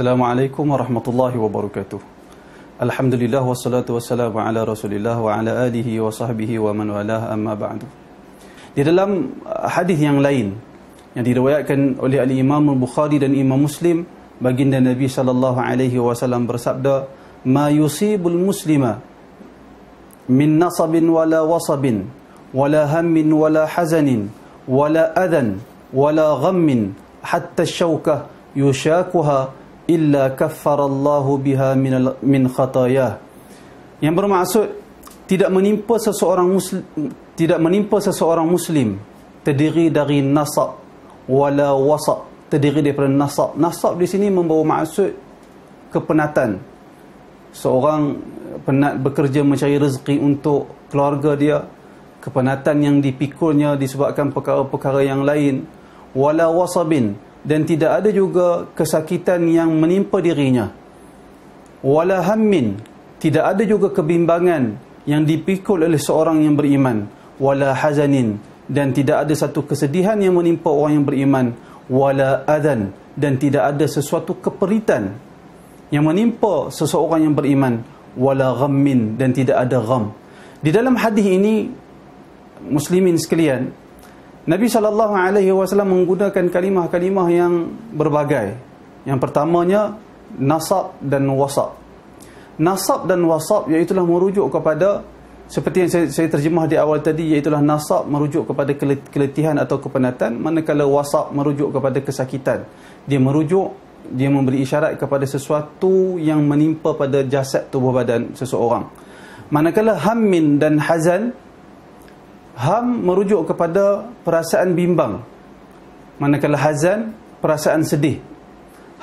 Assalamualaikum warahmatullahi wabarakatuh Alhamdulillah wassalatu wassalamu ala rasulillah wa ala alihi wa sahbihi wa man walah amma ba'du Di dalam uh, hadis yang lain yang diriwayatkan oleh al-imam al-Bukhari dan imam muslim Baginda Nabi sallallahu alaihi wasallam bersabda Ma yusibul muslima min nasabin wala wasabin wala hammin wala hazanin wala adhan wala ghammin hatta syaukah yushakuha illa kaffarallahu biha min min khataya yang bermaksud tidak menimpa seseorang muslim tidak menimpa seseorang muslim terdiri dari nasab wala wasab terdiri daripada nasab nasab di sini membawa maksud kepenatan seorang penat bekerja mencari rezeki untuk keluarga dia kepenatan yang dipikulnya disebabkan perkara-perkara yang lain wala wasabin dan tidak ada juga kesakitan yang menimpa dirinya wala hammin tidak ada juga kebimbangan yang dipikul oleh seorang yang beriman wala hazanin dan tidak ada satu kesedihan yang menimpa orang yang beriman wala adan dan tidak ada sesuatu keperitan yang menimpa seseorang yang beriman wala ghammin dan tidak ada gham di dalam hadis ini muslimin sekalian Nabi sallallahu alaihi wasallam menggunakan kalimah-kalimah yang berbagai. Yang pertamanya nasab dan wasab. Nasab dan wasab iaitu merujuk kepada seperti yang saya, saya terjemah di awal tadi iaitu nasab merujuk kepada keletihan atau kepenatan manakala wasab merujuk kepada kesakitan. Dia merujuk dia memberi isyarat kepada sesuatu yang menimpa pada jasad tubuh badan seseorang. Manakala hammin dan hazan Ham merujuk kepada perasaan bimbang Manakala hazan, perasaan sedih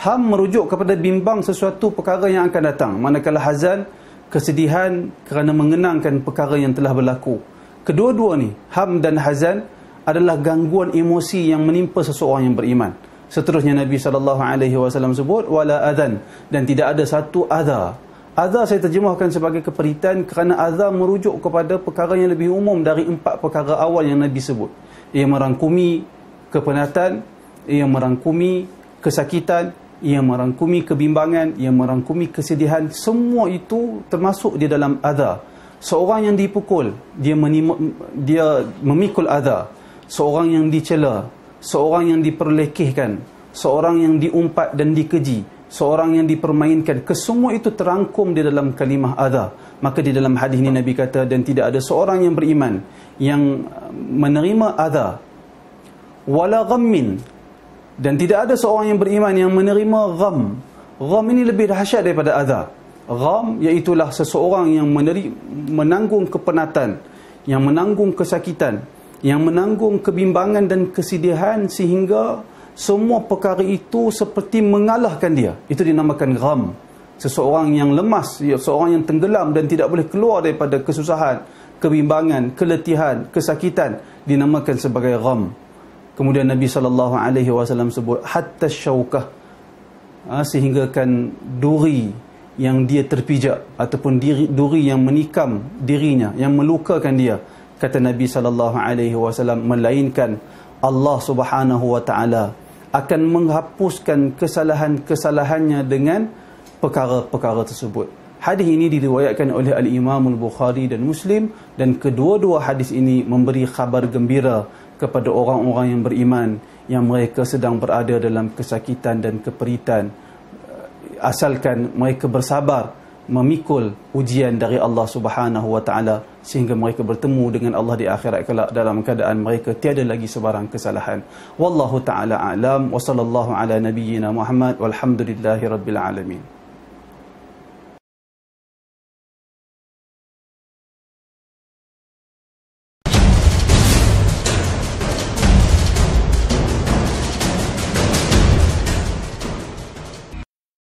Ham merujuk kepada bimbang sesuatu perkara yang akan datang Manakala hazan, kesedihan kerana mengenangkan perkara yang telah berlaku Kedua-dua ni, ham dan hazan adalah gangguan emosi yang menimpa seseorang yang beriman Seterusnya Nabi SAW sebut wala adhan dan tidak ada satu adha Azar saya terjemahkan sebagai keperitan kerana azar merujuk kepada perkara yang lebih umum dari empat perkara awal yang Nabi sebut. Ia merangkumi kepenatan, ia merangkumi kesakitan, ia merangkumi kebimbangan, ia merangkumi kesedihan. Semua itu termasuk di dalam azar. Seorang yang dipukul, dia, menima, dia memikul azar. Seorang yang dicela, seorang yang diperlekehkan, seorang yang diumpat dan dikeji seorang yang dipermainkan kesemua itu terangkum di dalam kalimah adza maka di dalam hadis ini nabi kata dan tidak ada seorang yang beriman yang uh, menerima adza wala ghammin dan tidak ada seorang yang beriman yang menerima gham gham ini lebih dahsyat daripada adza gham iaitu lah seseorang yang meneri, menanggung kepenatan yang menanggung kesakitan yang menanggung kebimbangan dan kesedihan sehingga semua perkara itu seperti mengalahkan dia. Itu dinamakan gham. Seseorang yang lemas, ya, seseorang yang tenggelam dan tidak boleh keluar daripada kesusahan, kebimbangan, keletihan, kesakitan dinamakan sebagai gham. Kemudian Nabi sallallahu alaihi wasallam sebut hatta syaukah ah, sehinggakan duri yang dia terpijak ataupun diri, duri yang menikam dirinya yang melukakan dia kata Nabi sallallahu alaihi wasallam melainkan Allah Subhanahu wa taala akan menghapuskan kesalahan-kesalahannya dengan perkara-perkara tersebut. Hadis ini diriwayatkan oleh Al-Imam Al-Bukhari dan Muslim dan kedua-dua hadis ini memberi khabar gembira kepada orang-orang yang beriman yang mereka sedang berada dalam kesakitan dan keperitan asalkan mereka bersabar memikul ujian dari Allah Subhanahu wa taala sehingga mereka bertemu dengan Allah di akhirat kelak dalam keadaan mereka tiada lagi sebarang kesalahan wallahu taala alam wa sallallahu ala nabiyyina muhammad walhamdulillahirabbil alamin